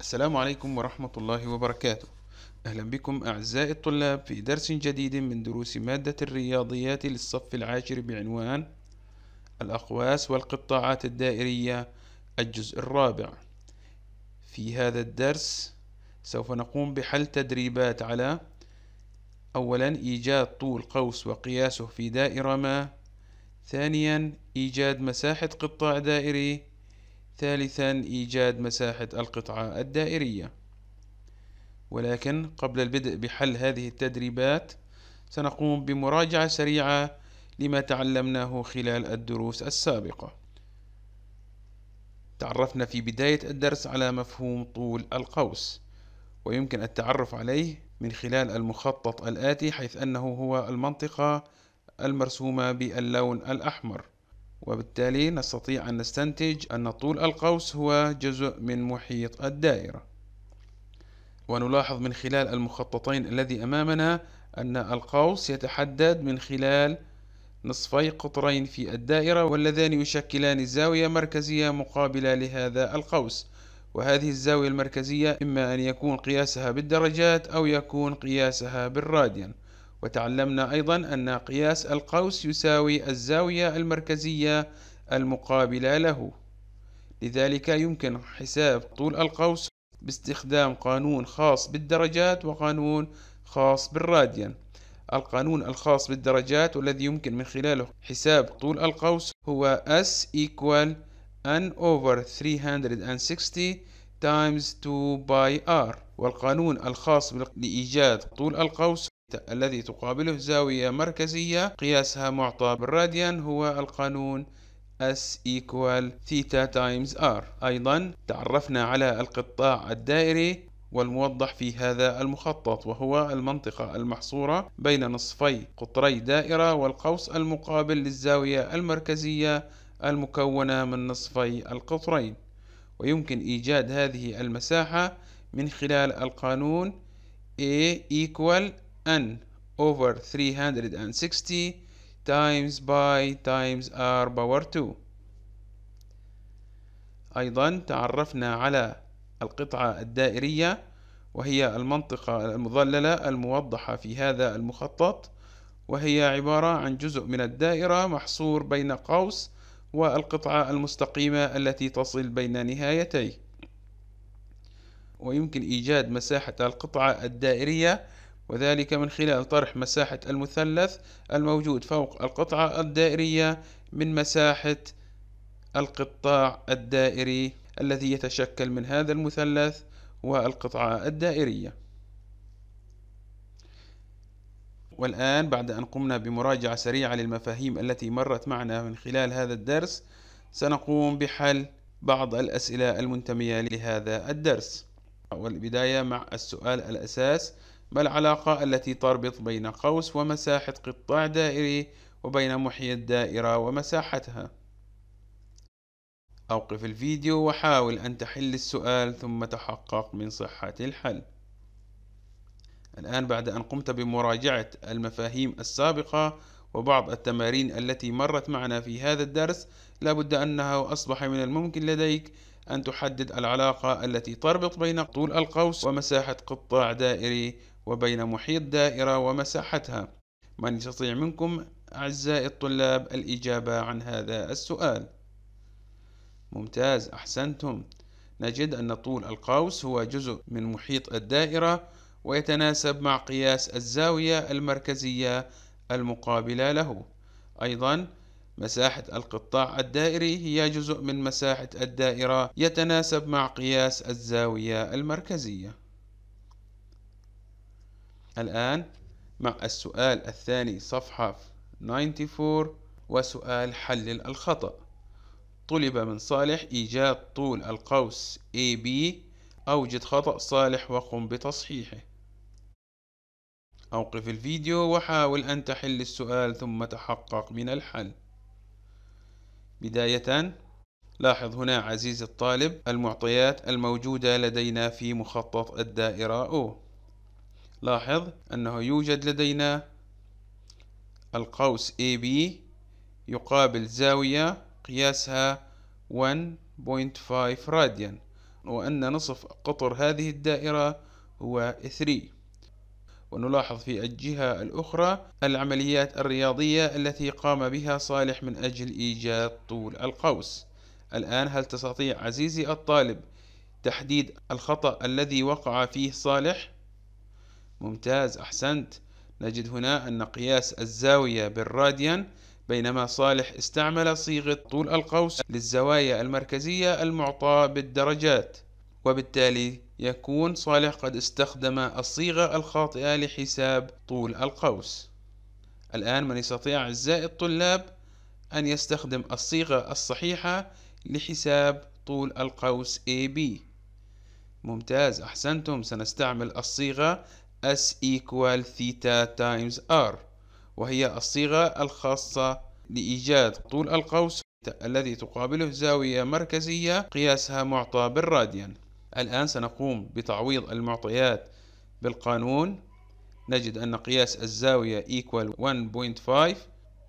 السلام عليكم ورحمة الله وبركاته أهلا بكم أعزائي الطلاب في درس جديد من دروس مادة الرياضيات للصف العاشر بعنوان الأقواس والقطاعات الدائرية الجزء الرابع في هذا الدرس سوف نقوم بحل تدريبات على أولا إيجاد طول قوس وقياسه في دائرة ما ثانيا إيجاد مساحة قطاع دائري ثالثا إيجاد مساحة القطعة الدائرية ولكن قبل البدء بحل هذه التدريبات سنقوم بمراجعة سريعة لما تعلمناه خلال الدروس السابقة تعرفنا في بداية الدرس على مفهوم طول القوس ويمكن التعرف عليه من خلال المخطط الآتي حيث أنه هو المنطقة المرسومة باللون الأحمر وبالتالي نستطيع أن نستنتج أن طول القوس هو جزء من محيط الدائرة ونلاحظ من خلال المخططين الذي أمامنا أن القوس يتحدد من خلال نصفي قطرين في الدائرة واللذان يشكلان زاوية مركزية مقابلة لهذا القوس وهذه الزاوية المركزية إما أن يكون قياسها بالدرجات أو يكون قياسها بالراديان وتعلمنا أيضا أن قياس القوس يساوي الزاوية المركزية المقابلة له لذلك يمكن حساب طول القوس باستخدام قانون خاص بالدرجات وقانون خاص بالراديان القانون الخاص بالدرجات والذي يمكن من خلاله حساب طول القوس هو S equal N over 360 times 2 by R والقانون الخاص لإيجاد طول القوس الذي تقابله زاوية مركزية قياسها معطى بالراديان هو القانون S equal theta times R أيضا تعرفنا على القطاع الدائري والموضح في هذا المخطط وهو المنطقة المحصورة بين نصفي قطري دائرة والقوس المقابل للزاوية المركزية المكونة من نصفي القطرين ويمكن إيجاد هذه المساحة من خلال القانون A equal n over 360 times by times r power 2 أيضا تعرفنا على القطعة الدائرية وهي المنطقة المظللة الموضحة في هذا المخطط وهي عبارة عن جزء من الدائرة محصور بين قوس والقطعة المستقيمة التي تصل بين نهايتيه ويمكن إيجاد مساحة القطعة الدائرية وذلك من خلال طرح مساحة المثلث الموجود فوق القطعة الدائرية من مساحة القطاع الدائري الذي يتشكل من هذا المثلث والقطعة الدائرية والآن بعد أن قمنا بمراجعة سريعة للمفاهيم التي مرت معنا من خلال هذا الدرس سنقوم بحل بعض الأسئلة المنتمية لهذا الدرس والبداية مع السؤال الأساس ما العلاقة التي تربط بين قوس ومساحة قطاع دائري وبين محي الدائرة ومساحتها أوقف الفيديو وحاول أن تحل السؤال ثم تحقق من صحة الحل الآن بعد أن قمت بمراجعة المفاهيم السابقة وبعض التمارين التي مرت معنا في هذا الدرس لابد أنه أصبح من الممكن لديك أن تحدد العلاقة التي تربط بين طول القوس ومساحة قطاع دائري وبين محيط دائرة ومساحتها من يستطيع منكم أعزائي الطلاب الإجابة عن هذا السؤال ممتاز أحسنتم نجد أن طول القوس هو جزء من محيط الدائرة ويتناسب مع قياس الزاوية المركزية المقابلة له أيضا مساحة القطاع الدائري هي جزء من مساحة الدائرة يتناسب مع قياس الزاوية المركزية الآن مع السؤال الثاني صفحة 94 وسؤال حلل الخطأ طلب من صالح إيجاد طول القوس AB أوجد خطأ صالح وقم بتصحيحه أوقف الفيديو وحاول أن تحل السؤال ثم تحقق من الحل بداية لاحظ هنا عزيزي الطالب المعطيات الموجودة لدينا في مخطط الدائرة O لاحظ أنه يوجد لدينا القوس AB يقابل زاوية قياسها 1.5 راديان وأن نصف قطر هذه الدائرة هو 3 ونلاحظ في الجهة الأخرى العمليات الرياضية التي قام بها صالح من أجل إيجاد طول القوس الآن هل تستطيع عزيزي الطالب تحديد الخطأ الذي وقع فيه صالح؟ ممتاز أحسنت نجد هنا أن قياس الزاوية بالراديان بينما صالح استعمل صيغة طول القوس للزوايا المركزية المعطاة بالدرجات وبالتالي يكون صالح قد استخدم الصيغة الخاطئة لحساب طول القوس الآن من يستطيع أعزائي الطلاب أن يستخدم الصيغة الصحيحة لحساب طول القوس AB ممتاز أحسنتم سنستعمل الصيغة S equal theta times R وهي الصيغة الخاصة لإيجاد طول القوس الذي تقابله زاوية مركزية قياسها معطى بالراديان الآن سنقوم بتعويض المعطيات بالقانون نجد أن قياس الزاوية equal 1.5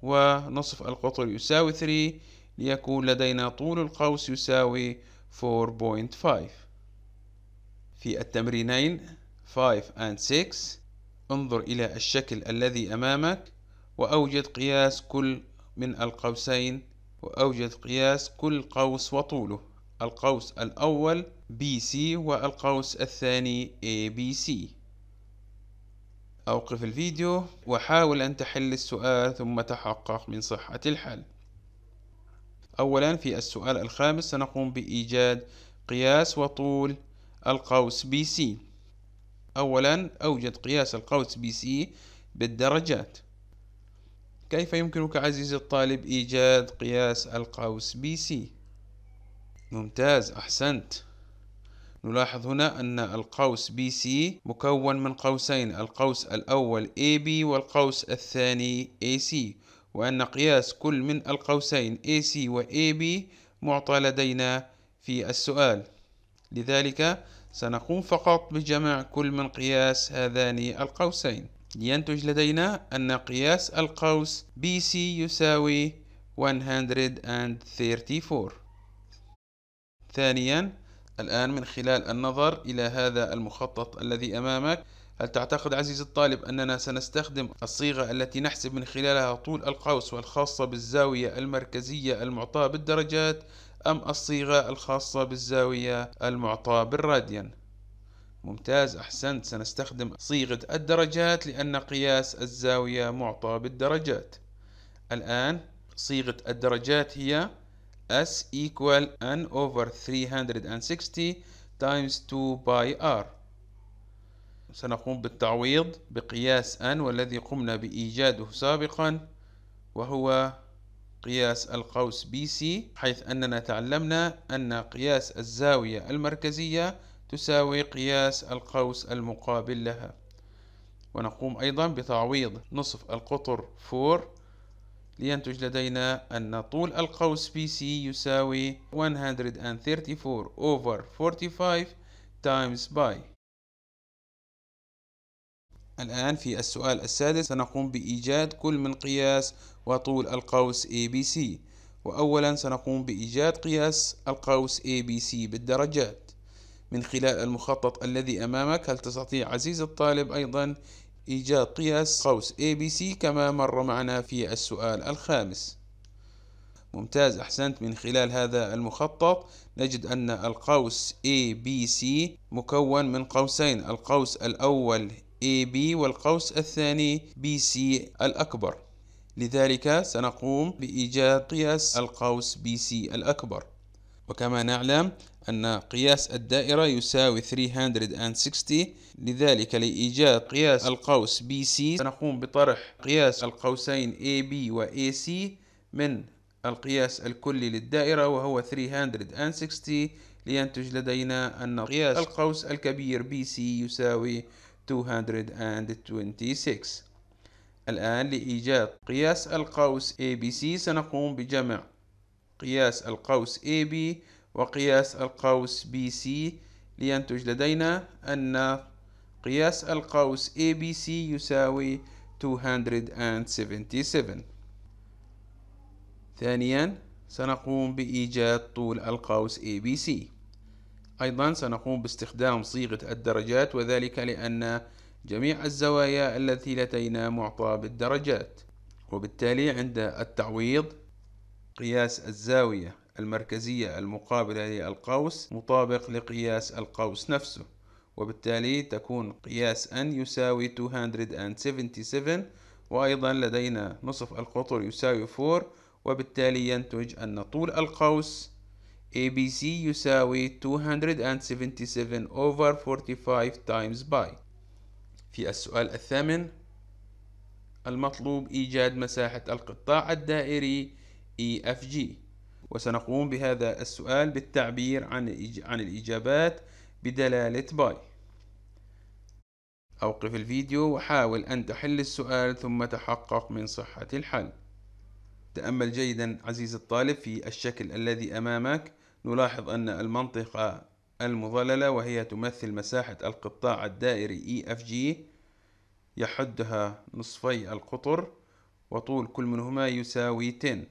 ونصف القطر يساوي 3 ليكون لدينا طول القوس يساوي 4.5 في التمرينين 5 and 6 انظر إلى الشكل الذي أمامك وأوجد قياس كل من القوسين وأوجد قياس كل قوس وطوله القوس الأول BC والقوس الثاني ABC أوقف الفيديو وحاول أن تحل السؤال ثم تحقق من صحة الحل أولا في السؤال الخامس سنقوم بإيجاد قياس وطول القوس BC أولا أوجد قياس القوس بي سي بالدرجات كيف يمكنك عزيزي الطالب إيجاد قياس القوس بي سي ممتاز أحسنت نلاحظ هنا أن القوس بي سي مكون من قوسين القوس الأول اي بي والقوس الثاني اي سي وأن قياس كل من القوسين اي سي و بي معطى لدينا في السؤال لذلك سنقوم فقط بجمع كل من قياس هذان القوسين لينتج لدينا أن قياس القوس BC يساوي 134 ثانيا الآن من خلال النظر إلى هذا المخطط الذي أمامك هل تعتقد عزيزي الطالب أننا سنستخدم الصيغة التي نحسب من خلالها طول القوس والخاصة بالزاوية المركزية المعطاة بالدرجات أم الصيغة الخاصة بالزاوية المعطاة بالراديان ممتاز أحسنت سنستخدم صيغة الدرجات لأن قياس الزاوية معطى بالدرجات الآن صيغة الدرجات هي S equal N over 360 times 2 by R سنقوم بالتعويض بقياس N والذي قمنا بإيجاده سابقا وهو قياس القوس بي سي حيث أننا تعلمنا أن قياس الزاوية المركزية تساوي قياس القوس المقابل لها ونقوم أيضا بتعويض نصف القطر 4 لينتج لدينا أن طول القوس بي سي يساوي 134 over 45 times by الآن في السؤال السادس سنقوم بإيجاد كل من قياس وطول القوس ABC وأولا سنقوم بإيجاد قياس القوس ABC بالدرجات من خلال المخطط الذي أمامك هل تستطيع عزيز الطالب أيضا إيجاد قياس قوس ABC كما مر معنا في السؤال الخامس ممتاز أحسنت من خلال هذا المخطط نجد أن القوس ABC مكون من قوسين القوس الأول AB والقوس الثاني BC الأكبر لذلك سنقوم بإيجاد قياس القوس BC الأكبر وكما نعلم أن قياس الدائرة يساوي 360 لذلك لإيجاد قياس القوس BC سنقوم بطرح قياس القوسين AB و AC من القياس الكلي للدائرة وهو 360 لينتج لدينا أن قياس القوس الكبير BC يساوي 226 الآن لإيجاد قياس القوس ABC سنقوم بجمع قياس القوس AB وقياس القوس BC لينتج لدينا أن قياس القوس ABC يساوي 277 ثانيا سنقوم بإيجاد طول القوس ABC أيضا سنقوم باستخدام صيغة الدرجات وذلك لأن جميع الزوايا التي لدينا معطى بالدرجات وبالتالي عند التعويض قياس الزاوية المركزية المقابلة للقوس مطابق لقياس القوس نفسه وبالتالي تكون قياس n يساوي 277 وأيضا لدينا نصف القطر يساوي 4 وبالتالي ينتج أن طول القوس ABC يساوي 277 over 45 times by في السؤال الثامن المطلوب إيجاد مساحة القطاع الدائري EFG وسنقوم بهذا السؤال بالتعبير عن عن الإجابات بدلالة باي أوقف الفيديو وحاول أن تحل السؤال ثم تحقق من صحة الحل تأمل جيدا عزيزي الطالب في الشكل الذي أمامك نلاحظ أن المنطقة المظللة وهي تمثل مساحة القطاع الدائري EFG يحدها نصفي القطر وطول كل منهما يساوي 10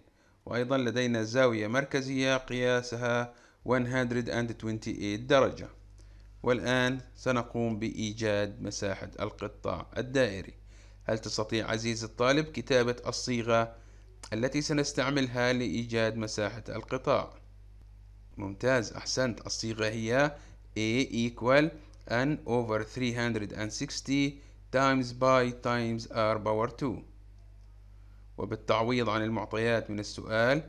وأيضا لدينا زاوية مركزية قياسها 128 درجة والآن سنقوم بإيجاد مساحة القطاع الدائري هل تستطيع عزيزي الطالب كتابة الصيغة التي سنستعملها لإيجاد مساحة القطاع؟ ممتاز أحسنت الصيغة هي A equal n over 360 times by times r power 2 وبالتعويض عن المعطيات من السؤال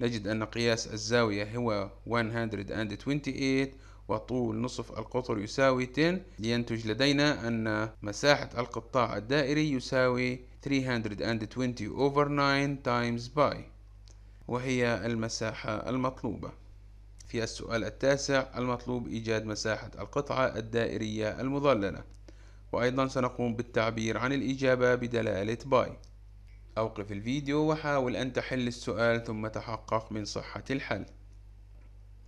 نجد أن قياس الزاوية هو 128 وطول نصف القطر يساوي 10 لينتج لدينا أن مساحة القطاع الدائري يساوي 320 over 9 times by وهي المساحة المطلوبة في السؤال التاسع المطلوب إيجاد مساحة القطعة الدائرية المظللة وأيضا سنقوم بالتعبير عن الإجابة بدلالة باي أوقف الفيديو وحاول أن تحل السؤال ثم تحقق من صحة الحل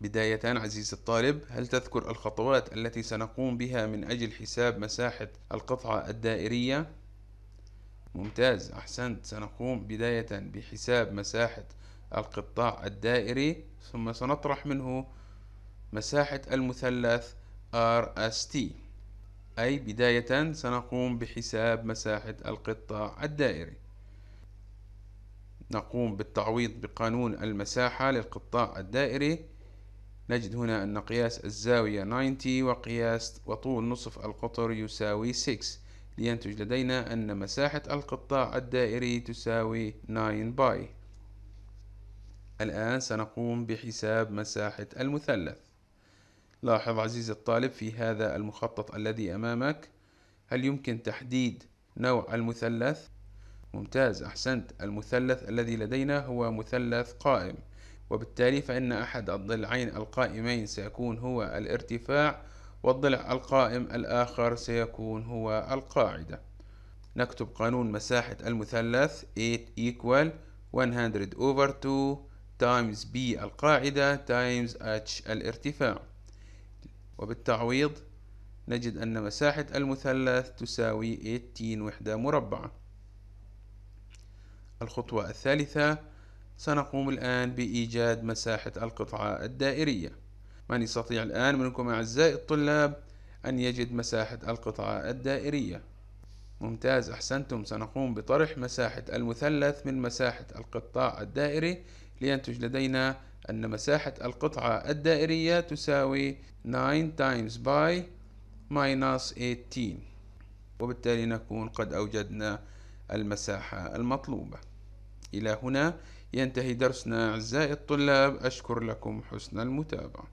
بداية عزيزي الطالب هل تذكر الخطوات التي سنقوم بها من أجل حساب مساحة القطعة الدائرية؟ ممتاز أحسنت سنقوم بداية بحساب مساحة القطاع الدائري ثم سنطرح منه مساحة المثلث RST أي بداية سنقوم بحساب مساحة القطاع الدائري نقوم بالتعويض بقانون المساحة للقطاع الدائري نجد هنا أن قياس الزاوية 90 وقياس وطول نصف القطر يساوي 6 لينتج لدينا أن مساحة القطاع الدائري تساوي 9 باي الآن سنقوم بحساب مساحة المثلث لاحظ عزيزي الطالب في هذا المخطط الذي أمامك هل يمكن تحديد نوع المثلث؟ ممتاز أحسنت المثلث الذي لدينا هو مثلث قائم وبالتالي فإن أحد الضلعين القائمين سيكون هو الارتفاع والضلع القائم الآخر سيكون هو القاعدة نكتب قانون مساحة المثلث 8 equal 100 over 2 تايمز بي القاعدة تايمز اتش الارتفاع وبالتعويض نجد أن مساحة المثلث تساوي 18 وحدة مربعة الخطوة الثالثة سنقوم الآن بإيجاد مساحة القطعة الدائرية من يستطيع الآن منكم أعزائي الطلاب أن يجد مساحة القطعة الدائرية ممتاز أحسنتم سنقوم بطرح مساحة المثلث من مساحة القطاع الدائري لينتج لدينا أن مساحة القطعة الدائرية تساوي 9 times by minus 18 وبالتالي نكون قد أوجدنا المساحة المطلوبة إلى هنا ينتهي درسنا أعزائي الطلاب أشكر لكم حسن المتابعة